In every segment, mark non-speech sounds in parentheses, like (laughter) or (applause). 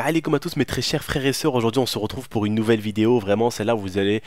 allez comme à tous mes très chers frères et sœurs, aujourd'hui on se retrouve pour une nouvelle vidéo, vraiment celle-là vous allez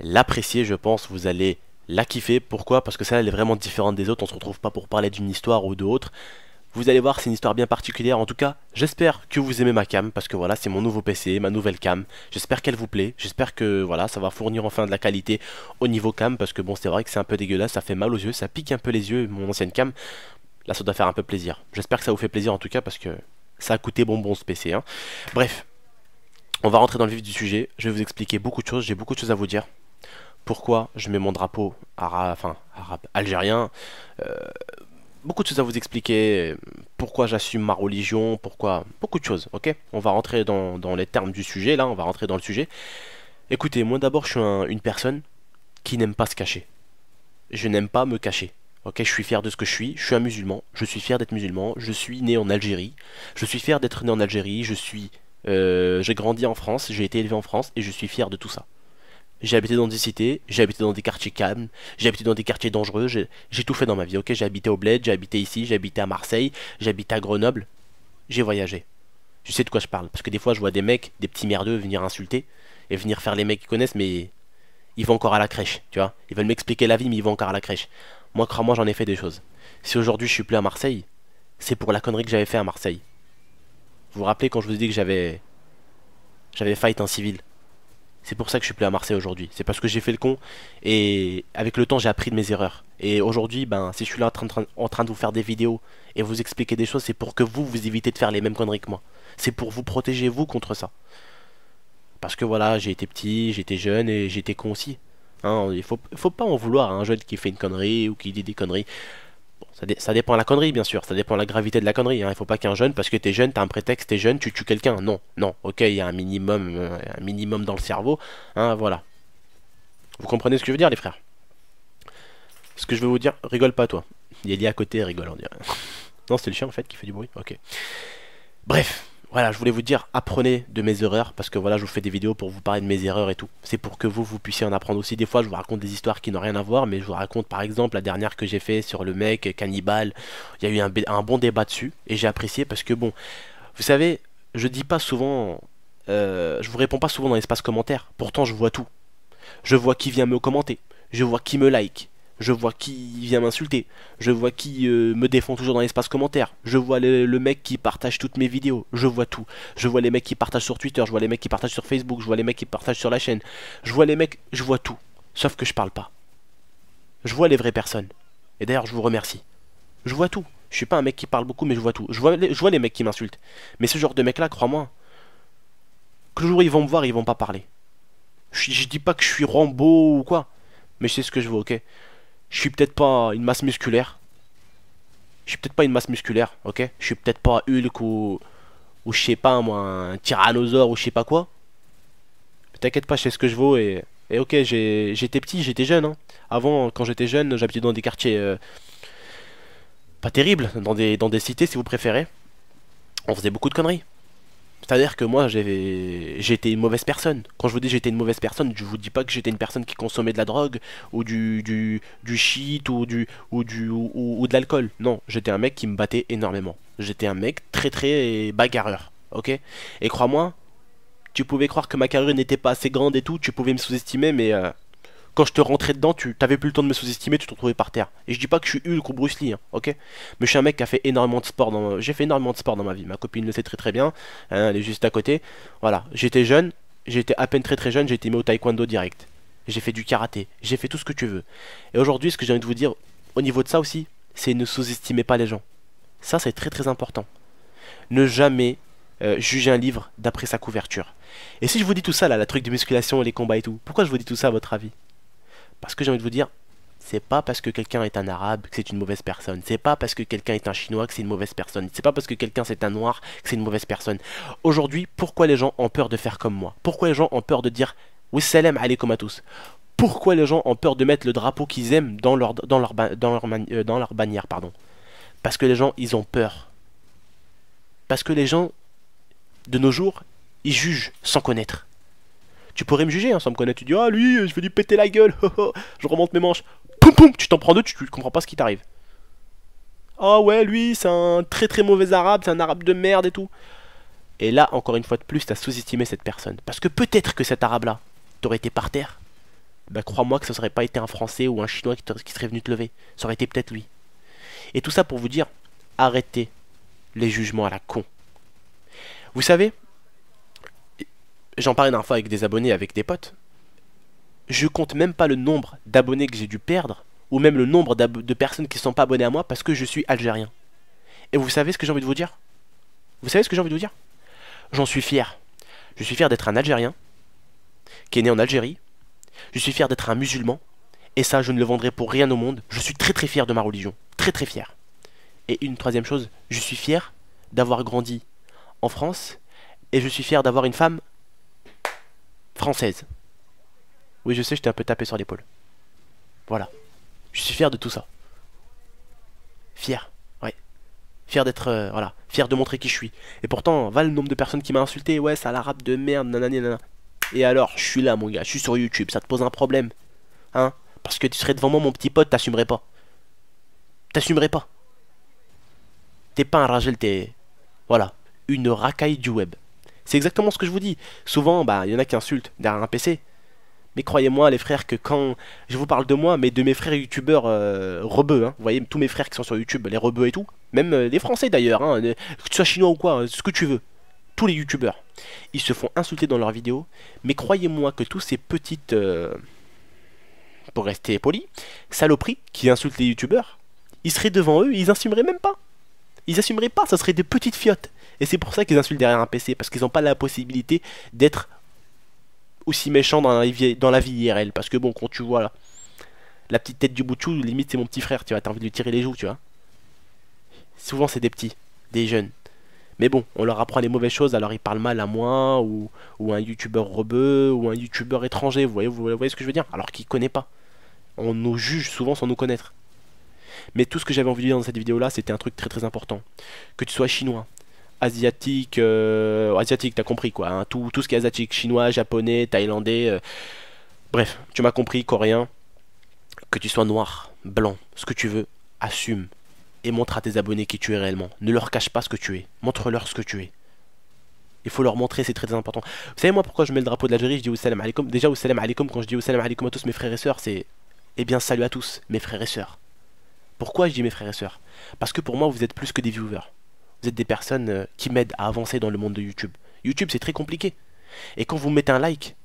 l'apprécier je pense, vous allez la kiffer, pourquoi Parce que celle-là elle est vraiment différente des autres, on se retrouve pas pour parler d'une histoire ou d'autre, vous allez voir c'est une histoire bien particulière, en tout cas j'espère que vous aimez ma cam, parce que voilà c'est mon nouveau PC, ma nouvelle cam, j'espère qu'elle vous plaît, j'espère que voilà ça va fournir enfin de la qualité au niveau cam, parce que bon c'est vrai que c'est un peu dégueulasse, ça fait mal aux yeux, ça pique un peu les yeux, mon ancienne cam, là ça doit faire un peu plaisir, j'espère que ça vous fait plaisir en tout cas parce que ça a coûté bonbon ce PC. Hein. Bref, on va rentrer dans le vif du sujet. Je vais vous expliquer beaucoup de choses. J'ai beaucoup de choses à vous dire. Pourquoi je mets mon drapeau arabe, enfin, arabe, algérien. Euh, beaucoup de choses à vous expliquer. Pourquoi j'assume ma religion. Pourquoi. Beaucoup de choses, ok On va rentrer dans, les termes du sujet. Là, on va rentrer dans le sujet. Écoutez, moi d'abord, je suis une personne qui n'aime pas se cacher. Je n'aime pas me cacher. Ok, je suis fier de ce que je suis, je suis un musulman, je suis fier d'être musulman, je suis né en Algérie, je suis fier d'être né en Algérie, je suis... Euh, j'ai grandi en France, j'ai été élevé en France, et je suis fier de tout ça. J'ai habité dans des cités, j'ai habité dans des quartiers calmes, j'ai habité dans des quartiers dangereux, j'ai tout fait dans ma vie, ok J'ai habité au Bled, j'ai habité ici, j'ai habité à Marseille, j'ai habité à Grenoble, j'ai voyagé. Je sais de quoi je parle, parce que des fois je vois des mecs, des petits merdeux venir insulter, et venir faire les mecs qu'ils connaissent, mais ils vont encore à la crèche, tu vois Ils veulent m'expliquer la vie, mais ils vont encore à la crèche. Moi, crois-moi, j'en ai fait des choses. Si aujourd'hui je suis plus à Marseille, c'est pour la connerie que j'avais fait à Marseille. Vous vous rappelez quand je vous ai dit que j'avais. J'avais fight un civil C'est pour ça que je suis plus à Marseille aujourd'hui. C'est parce que j'ai fait le con et avec le temps j'ai appris de mes erreurs. Et aujourd'hui, ben, si je suis là en train, en train de vous faire des vidéos et vous expliquer des choses, c'est pour que vous, vous évitez de faire les mêmes conneries que moi. C'est pour vous protéger vous contre ça. Parce que voilà, j'ai été petit, j'étais jeune et j'étais con aussi. Hein, il faut, faut pas en vouloir à un jeune qui fait une connerie ou qui dit des conneries. ça, ça, dépend de la connerie, bien sûr. Ça dépend de la gravité de la connerie. il hein. Il faut pas qu'un jeune, parce que t'es jeune, t'as un prétexte, t'es jeune, tu tues quelqu'un. Non, non. Ok, il y a un minimum, euh, un minimum dans le cerveau. Hein, voilà. Vous comprenez ce que je veux dire, les frères Ce que je veux vous dire, rigole pas, toi. Il est lié à côté, rigole, on dirait. (laughs) non, c'est le chien, en fait, qui fait du bruit. Ok. Bref voilà, je voulais vous dire, apprenez de mes erreurs, parce que voilà, je vous fais des vidéos pour vous parler de mes erreurs et tout. C'est pour que vous, vous puissiez en apprendre aussi. Des fois, je vous raconte des histoires qui n'ont rien à voir, mais je vous raconte par exemple la dernière que j'ai fait sur le mec cannibale. Il y a eu un, bon débat dessus, et j'ai apprécié parce que bon, vous savez, je dis pas souvent, euh, je vous réponds pas souvent dans l'espace commentaire, pourtant je vois tout. Je vois qui vient me commenter, je vois qui me like, je vois qui vient m'insulter, je vois qui me défend toujours dans l'espace commentaire, je vois le, mec qui partage toutes mes vidéos, je vois tout. Je vois les mecs qui partagent sur Twitter, je vois les mecs qui partagent sur Facebook, je vois les mecs qui partagent sur la chaîne, je vois les mecs, je vois tout. Sauf que je parle pas. Je vois les vraies personnes. Et d'ailleurs, je vous remercie. Je vois tout. Je suis pas un mec qui parle beaucoup, mais je vois tout. Je vois les, mecs qui m'insultent. Mais ce genre de mecs là crois-moi, que jour ils vont me voir, ils vont pas parler. Je, dis pas que je suis Rambo ou quoi, mais c'est ce que je vois, ok je suis peut-être pas une masse musculaire. Je suis peut-être pas une masse musculaire, ok Je suis peut-être pas Hulk ou, ou je sais pas moi, un tyrannosaure ou je sais pas quoi. t'inquiète pas, je sais ce que je vaux et, et ok, j'étais petit, j'étais jeune. Hein. Avant, quand j'étais jeune, j'habitais dans des quartiers euh, pas terribles, dans des, dans des cités si vous préférez. On faisait beaucoup de conneries. C'est-à-dire que moi, j'étais une mauvaise personne. Quand je vous dis j'étais une mauvaise personne, je vous dis pas que j'étais une personne qui consommait de la drogue ou du, du, du shit ou, du, ou, du, ou, de l'alcool. Non, j'étais un mec qui me battait énormément. J'étais un mec très très bagarreur. Ok Et crois-moi, tu pouvais croire que ma carrure n'était pas assez grande et tout, tu pouvais me sous-estimer, mais euh, quand je te rentrais dedans, tu t'avais plus le temps de me sous-estimer, tu te retrouvais par terre. Et je dis pas que je suis Hulk ou Bruce Lee, hein, ok Mais je suis un mec qui a fait énormément de sport dans ma... J'ai fait énormément de sport dans ma vie, ma copine le sait très très bien, hein, elle est juste à côté. Voilà, j'étais jeune, j'étais à peine très très jeune, j'ai été mis au taekwondo direct. J'ai fait du karaté, j'ai fait tout ce que tu veux. Et aujourd'hui, ce que j'ai envie de vous dire, au niveau de ça aussi, c'est ne sous-estimez pas les gens. Ça, c'est très très important. Ne jamais euh, juger un livre d'après sa couverture. Et si je vous dis tout ça, là, la truc de musculation, et les combats et tout, pourquoi je vous dis tout ça à votre avis parce que j'ai envie de vous dire, c'est pas parce que quelqu'un est un arabe que c'est une mauvaise personne. C'est pas parce que quelqu'un est un chinois que c'est une mauvaise personne. C'est pas parce que quelqu'un c'est un noir que c'est une mauvaise personne. Aujourd'hui, pourquoi les gens ont peur de faire comme moi Pourquoi les gens ont peur de dire Wissalam comme à tous Pourquoi les gens ont peur de mettre le drapeau qu'ils aiment dans leur, dans leur, dans leur, euh, dans leur bannière pardon Parce que les gens, ils ont peur. Parce que les gens, de nos jours, ils jugent sans connaître. Tu pourrais me juger, hein, sans me connaître, tu dis, ah lui, euh, je vais lui péter la gueule, (laughs) je remonte mes manches, poum poum, tu t'en prends deux, tu, comprends pas ce qui t'arrive. Ah ouais, lui, c'est un très très mauvais arabe, c'est un arabe de merde et tout. Et là, encore une fois de plus, t'as sous-estimé cette personne. Parce que peut-être que cet arabe-là, t'aurais été par terre. Bah crois-moi que ça serait pas été un français ou un chinois qui, qui serait venu te lever. Ça aurait été peut-être lui. Et tout ça pour vous dire, arrêtez les jugements à la con. Vous savez, j'en parlais une fois avec des abonnés, avec des potes. Je compte même pas le nombre d'abonnés que j'ai dû perdre, ou même le nombre de personnes qui ne sont pas abonnées à moi parce que je suis algérien. Et vous savez ce que j'ai envie de vous dire Vous savez ce que j'ai envie de vous dire J'en suis fier. Je suis fier d'être un Algérien, qui est né en Algérie. Je suis fier d'être un musulman. Et ça, je ne le vendrai pour rien au monde. Je suis très très fier de ma religion. Très très fier. Et une troisième chose, je suis fier d'avoir grandi en France. Et je suis fier d'avoir une femme française. Oui, je sais, je t'ai un peu tapé sur l'épaule. Voilà. Je suis fier de tout ça. Fier, ouais. Fier d'être, euh, voilà, fier de montrer qui je suis. Et pourtant, va le nombre de personnes qui m'a insulté, ouais, ça l'arabe de merde, nanana. Et alors, je suis là, mon gars, je suis sur YouTube, ça te pose un problème. Hein Parce que tu serais devant moi, mon petit pote, t'assumerais pas. T'assumerais pas. T'es pas un ragel, t'es, voilà, une racaille du web. C'est exactement ce que je vous dis. Souvent, bah, il y en a qui insultent derrière un PC. Mais croyez-moi, les frères, que quand je vous parle de moi, mais de mes frères youtubeurs euh, rebeux, hein, vous voyez, tous mes frères qui sont sur YouTube, les rebeux et tout, même euh, les français d'ailleurs, hein, euh, que tu sois chinois ou quoi, ce que tu veux, tous les youtubeurs, ils se font insulter dans leurs vidéos, mais croyez-moi que tous ces petites, pour rester poli, saloperies qui insultent les youtubeurs, ils seraient devant eux, ils n'assumeraient même pas. Ils assumeraient pas, ça serait des petites fiottes. Et c'est pour ça qu'ils insultent derrière un PC, parce qu'ils n'ont pas la possibilité d'être aussi méchants dans la, vie, dans IRL. Parce que bon, quand tu vois là, la petite tête du Bouchou, limite c'est mon petit frère, tu vois, t'as envie de lui tirer les joues, tu vois. Souvent c'est des petits, des jeunes. Mais bon, on leur apprend les mauvaises choses, alors ils parlent mal à moi, ou, un youtubeur rebeu, ou un youtubeur étranger, vous voyez, vous voyez ce que je veux dire Alors qu'ils ne connaissent pas. On nous juge souvent sans nous connaître. Mais tout ce que j'avais envie de dire dans cette vidéo là, c'était un truc très très important. Que tu sois chinois, asiatique, euh, asiatique, t'as compris quoi, hein. tout, tout, ce qui est asiatique, chinois, japonais, thaïlandais, euh. bref, tu m'as compris, coréen, que tu sois noir, blanc, ce que tu veux, assume et montre à tes abonnés qui tu es réellement. Ne leur cache pas ce que tu es, montre-leur ce que tu es. Il faut leur montrer, c'est très important. Vous savez moi pourquoi je mets le drapeau de l'Algérie, je dis salam alaikum. Déjà salam alaikum, quand je dis salam alaikum à tous mes frères et sœurs, c'est eh bien salut à tous mes frères et sœurs. Pourquoi je dis mes frères et sœurs Parce que pour moi vous êtes plus que des viewers vous êtes des personnes euh, qui m'aident à avancer dans le monde de YouTube. YouTube, c'est très compliqué. Et quand vous mettez un like,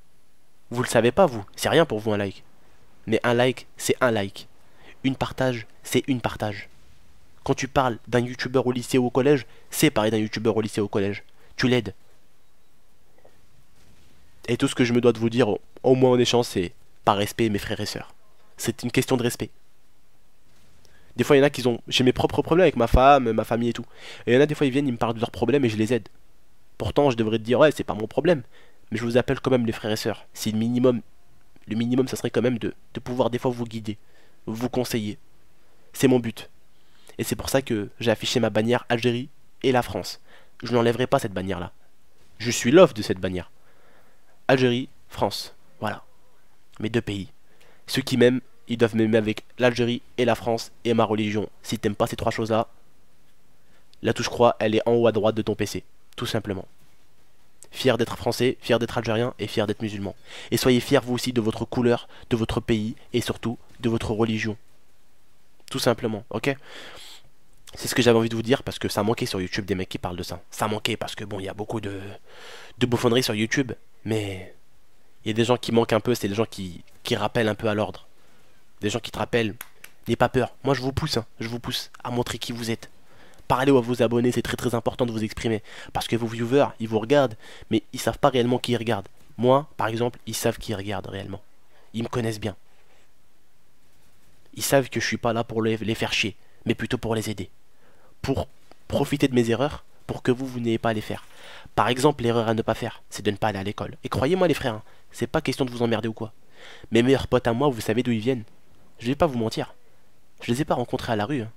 vous le savez pas, vous. C'est rien pour vous un like. Mais un like, c'est un like. Une partage, c'est une partage. Quand tu parles d'un youtubeur au lycée ou au collège, c'est pareil d'un youtubeur au lycée ou au collège. Tu l'aides. Et tout ce que je me dois de vous dire, au moins en échange, c'est par respect mes frères et sœurs. C'est une question de respect. Des fois, il y en a qui ont. J'ai mes propres problèmes avec ma femme, ma famille et tout. Et il y en a des fois, ils viennent, ils me parlent de leurs problèmes et je les aide. Pourtant, je devrais te dire, ouais, c'est pas mon problème. Mais je vous appelle quand même les frères et sœurs. C'est le minimum. Le minimum, ça serait quand même de, de pouvoir des fois vous guider, vous conseiller. C'est mon but. Et c'est pour ça que j'ai affiché ma bannière Algérie et la France. Je n'enlèverai pas cette bannière-là. Je suis l'offre de cette bannière. Algérie, France. Voilà. Mes deux pays. Ceux qui m'aiment ils doivent m'aimer avec l'Algérie et la France et ma religion. Si t'aimes pas ces trois choses-là, la touche croix, elle est en haut à droite de ton PC, tout simplement. Fier d'être français, fier d'être algérien et fier d'être musulman. Et soyez fiers vous aussi de votre couleur, de votre pays et surtout de votre religion. Tout simplement, ok c'est ce que j'avais envie de vous dire parce que ça manquait sur YouTube des mecs qui parlent de ça. Ça manquait parce que bon, il y a beaucoup de, de bouffonneries sur YouTube, mais il y a des gens qui manquent un peu, c'est des gens qui rappellent un peu à l'ordre des gens qui te rappellent, n'aie pas peur. Moi, je vous pousse, hein. je vous pousse à montrer qui vous êtes. Parlez à vos abonnés, c'est très très important de vous exprimer. Parce que vos viewers, ils vous regardent, mais ils savent pas réellement qui ils regardent. Moi, par exemple, ils savent qui ils regardent réellement. Ils me connaissent bien. Ils savent que je suis pas là pour les, faire chier, mais plutôt pour les aider. Pour profiter de mes erreurs, pour que vous, vous n'ayez pas à les faire. Par exemple, l'erreur à ne pas faire, c'est de ne pas aller à l'école. Et croyez-moi les frères, hein, c'est pas question de vous emmerder ou quoi. Mes meilleurs potes à moi, vous savez d'où ils viennent. Je vais pas vous mentir. Je les ai pas rencontrés à la rue. Hein.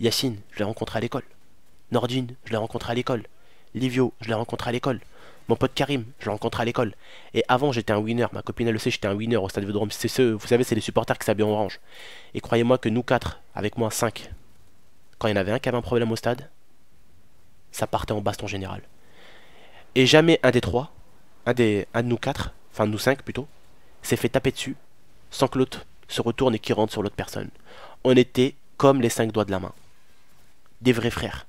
Yacine, je l'ai rencontré à l'école. Nordin, je l'ai rencontré à l'école. Livio, je l'ai rencontré à l'école. Mon pote Karim, je l'ai rencontré à l'école. Et avant, j'étais un winner. Ma copine, elle le sait, j'étais un winner au stade Vélodrome. C'est ce, vous savez, c'est les supporters qui s'habillent en orange. Et croyez-moi que nous quatre, avec moi cinq, quand il y en avait un qui avait un problème au stade, ça partait en baston général. Et jamais un des trois, un, des, un de nous quatre, enfin nous cinq plutôt, s'est fait taper dessus sans que l'autre se retourne et qui rentre sur l'autre personne. On était comme les cinq doigts de la main. Des vrais frères.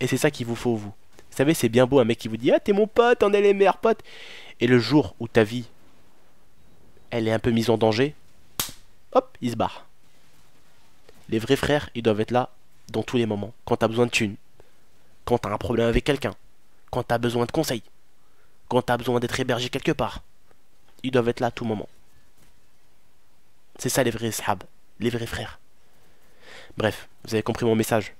Et c'est ça qu'il vous faut, vous. Vous savez, c'est bien beau un mec qui vous dit Ah, t'es mon pote, on est les meilleurs potes. Et le jour où ta vie, elle est un peu mise en danger, hop, il se barre. Les vrais frères, ils doivent être là dans tous les moments. Quand t'as besoin de thunes, quand t'as un problème avec quelqu'un, quand t'as besoin de conseils, quand t'as besoin d'être hébergé quelque part, ils doivent être là à tout moment. C'est ça les vrais sahab, les vrais frères. Bref, vous avez compris mon message.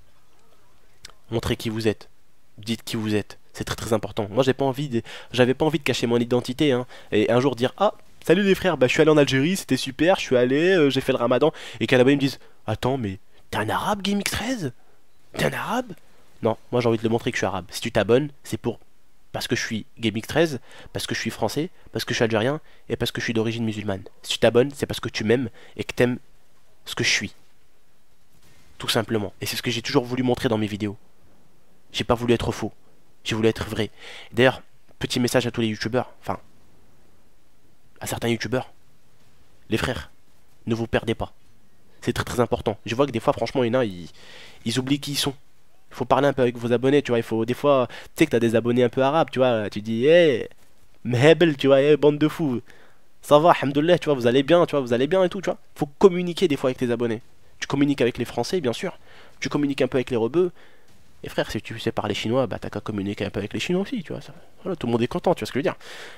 Montrez qui vous êtes. Dites qui vous êtes. C'est très très important. Moi, j'ai pas envie de... j'avais pas envie de cacher mon identité. Hein, et un jour dire Ah, salut les frères, bah, je suis allé en Algérie, c'était super, je suis allé, euh, j'ai fait le ramadan. Et qu'à la ils me disent Attends, mais t'es un arabe, GameX13 T'es un arabe Non, moi j'ai envie de le montrer que je suis arabe. Si tu t'abonnes, c'est pour parce que je suis Gaming 13, parce que je suis français, parce que je suis algérien et parce que je suis d'origine musulmane. Si tu t'abonnes, c'est parce que tu m'aimes et que t'aimes ce que je suis. Tout simplement. Et c'est ce que j'ai toujours voulu montrer dans mes vidéos. J'ai pas voulu être faux. J'ai voulu être vrai. D'ailleurs, petit message à tous les youtubeurs, enfin, à certains youtubeurs. Les frères, ne vous perdez pas. C'est très très important. Je vois que des fois, franchement, il y a, ils, ils oublient qui ils sont. Il faut parler un peu avec vos abonnés, tu vois. Il faut, des fois, tu sais que t'as des abonnés un peu arabes, tu vois. Tu dis, hé, hey, tu vois, bande de fous. Ça va, alhamdoulilah, tu vois, vous allez bien, tu vois, vous allez bien et tout, tu vois. Faut communiquer des fois avec tes abonnés. Tu communiques avec les Français, bien sûr. Tu communiques un peu avec les rebeux. Et frère, si tu sais parler chinois, bah t'as qu'à communiquer un peu avec les Chinois aussi, tu vois. Ça, voilà, tout le monde est content, tu vois ce que je veux dire.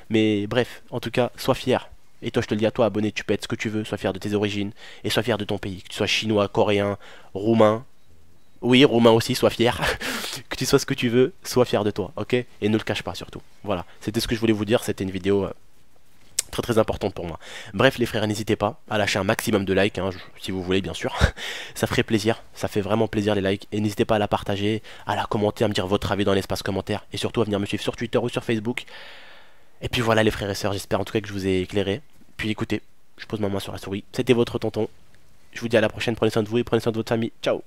Mais bref, en tout cas, sois fier. Et toi, je te le dis à toi, abonné, tu peux être ce que tu veux, sois fier de tes origines et sois fier de ton pays, que tu sois chinois, coréen, roumain, oui, Romain aussi, sois fier. (laughs) que tu sois ce que tu veux, sois fier de toi, ok Et ne le cache pas surtout. Voilà, c'était ce que je voulais vous dire, c'était une vidéo euh, très très importante pour moi. Bref les frères, n'hésitez pas à lâcher un maximum de likes, hein, si vous voulez bien sûr. (laughs) ça ferait plaisir, ça fait vraiment plaisir les likes. Et n'hésitez pas à la partager, à la commenter, à me dire votre avis dans l'espace commentaire. Et surtout à venir me suivre sur Twitter ou sur Facebook. Et puis voilà les frères et sœurs, j'espère en tout cas que je vous ai éclairé. Puis écoutez, je pose ma main sur la souris. C'était votre tonton. Je vous dis à la prochaine, prenez soin de vous et prenez soin de votre famille. Ciao